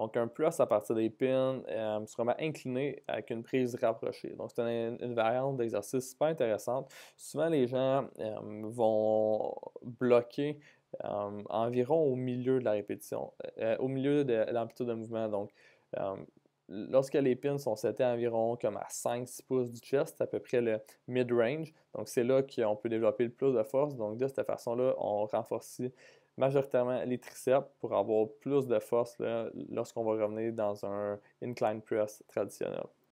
Donc, un plus à partir des pins euh, sera incliné avec une prise rapprochée. Donc, c'est une, variante d'exercice super intéressante. Souvent, les gens euh, vont bloquer euh, environ au milieu de la répétition, au milieu de, l'amplitude de mouvement. Donc, lorsque les pins sont setés environ comme à 5-6 pouces du chest, à peu près le mid-range. Donc, c'est là qu'on peut développer le plus de force. Donc, de cette façon-là, on renforce majoritairement les triceps pour avoir plus de force lorsqu'on va revenir dans un incline press traditionnel.